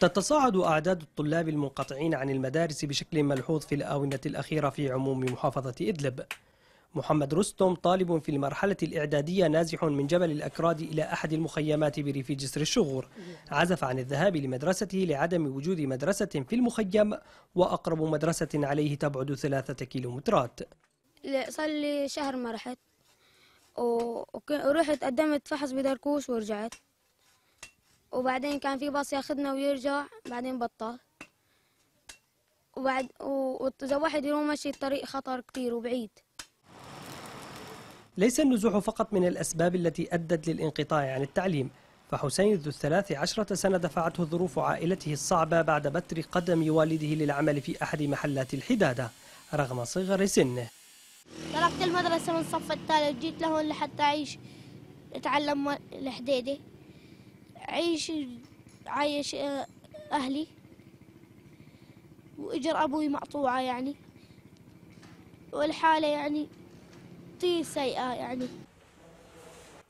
تتصاعد أعداد الطلاب المنقطعين عن المدارس بشكل ملحوظ في الآونة الأخيرة في عموم محافظة إدلب محمد رستم طالب في المرحلة الإعدادية نازح من جبل الأكراد إلى أحد المخيمات بريف جسر الشغور عزف عن الذهاب لمدرسته لعدم وجود مدرسة في المخيم وأقرب مدرسة عليه تبعد ثلاثة كيلومترات صار لي شهر ما رحت ورحت قدمت فحص بدركوش ورجعت وبعدين كان في باص ياخذنا ويرجع بعدين بطل وبعد وإذا واحد يروح مشي الطريق خطر كثير وبعيد ليس النزوح فقط من الأسباب التي أدت للانقطاع عن التعليم فحسين ذو الثلاث عشرة سنة دفعته ظروف عائلته الصعبة بعد بتر قدم والده للعمل في أحد محلات الحدادة رغم صغر سنه تركت المدرسة من الصف الثالث جيت لهون لحتى أعيش أتعلم الحديدة عيش عايش آه، أهلي وإجر أبوي مقطوعة يعني والحالة يعني كثير طيب سيئة يعني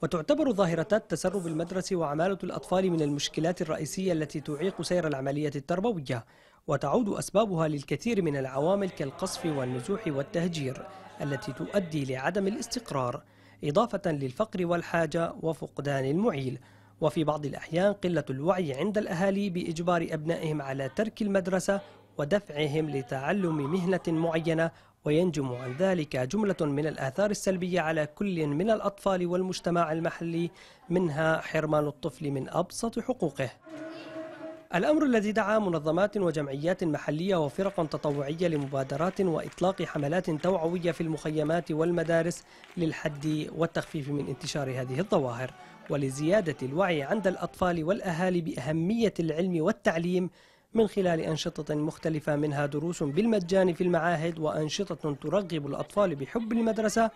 وتعتبر ظاهرة التسرب المدرسي وعمالة الأطفال من المشكلات الرئيسية التي تعيق سير العملية التربوية وتعود أسبابها للكثير من العوامل كالقصف والنزوح والتهجير التي تؤدي لعدم الاستقرار إضافة للفقر والحاجة وفقدان المعيل وفي بعض الأحيان قلة الوعي عند الأهالي بإجبار أبنائهم على ترك المدرسة ودفعهم لتعلم مهنة معينة وينجم عن ذلك جملة من الآثار السلبية على كل من الأطفال والمجتمع المحلي منها حرمان الطفل من أبسط حقوقه الأمر الذي دعا منظمات وجمعيات محلية وفرق تطوعية لمبادرات وإطلاق حملات توعوية في المخيمات والمدارس للحد والتخفيف من انتشار هذه الظواهر ولزيادة الوعي عند الأطفال والأهالي بأهمية العلم والتعليم من خلال أنشطة مختلفة منها دروس بالمجان في المعاهد وأنشطة ترغب الأطفال بحب المدرسة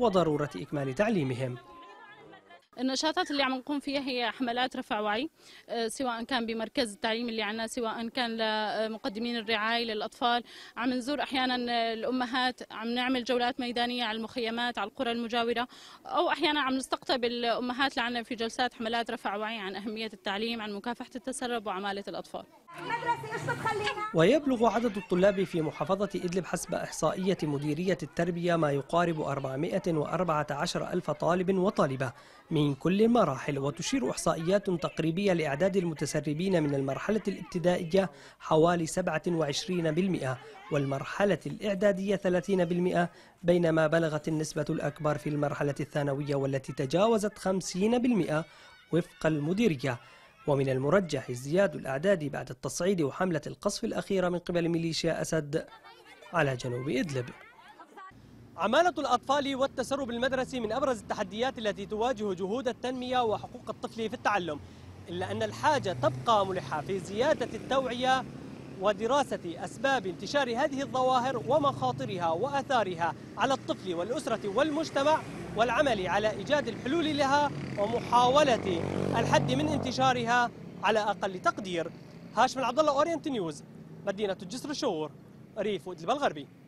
وضرورة إكمال تعليمهم النشاطات اللي عم نقوم فيها هي حملات رفع وعي آه، سواء كان بمركز التعليم اللي عندنا سواء كان لمقدمين الرعاية للأطفال عم نزور أحيانا الأمهات عم نعمل جولات ميدانية على المخيمات على القرى المجاورة أو أحيانا عم نستقطب الأمهات لعنا في جلسات حملات رفع وعي عن أهمية التعليم عن مكافحة التسرب وعمالة الأطفال ويبلغ عدد الطلاب في محافظة إدلب حسب إحصائية مديرية التربية ما يقارب 414 ألف طالب وطالبة من من كل المراحل وتشير إحصائيات تقريبية لإعداد المتسربين من المرحلة الابتدائية حوالي 27% والمرحلة الإعدادية 30% بينما بلغت النسبة الأكبر في المرحلة الثانوية والتي تجاوزت 50% وفق المديرية ومن المرجح ازدياد الأعداد بعد التصعيد وحملة القصف الأخيرة من قبل ميليشيا أسد على جنوب إدلب عمالة الأطفال والتسرب المدرسي من أبرز التحديات التي تواجه جهود التنمية وحقوق الطفل في التعلم إلا أن الحاجة تبقى ملحة في زيادة التوعية ودراسة أسباب انتشار هذه الظواهر ومخاطرها وأثارها على الطفل والأسرة والمجتمع والعمل على إيجاد الحلول لها ومحاولة الحد من انتشارها على أقل تقدير هاشم العبد الله أورينت نيوز مدينة الجسر الشور ريف ودلب الغربي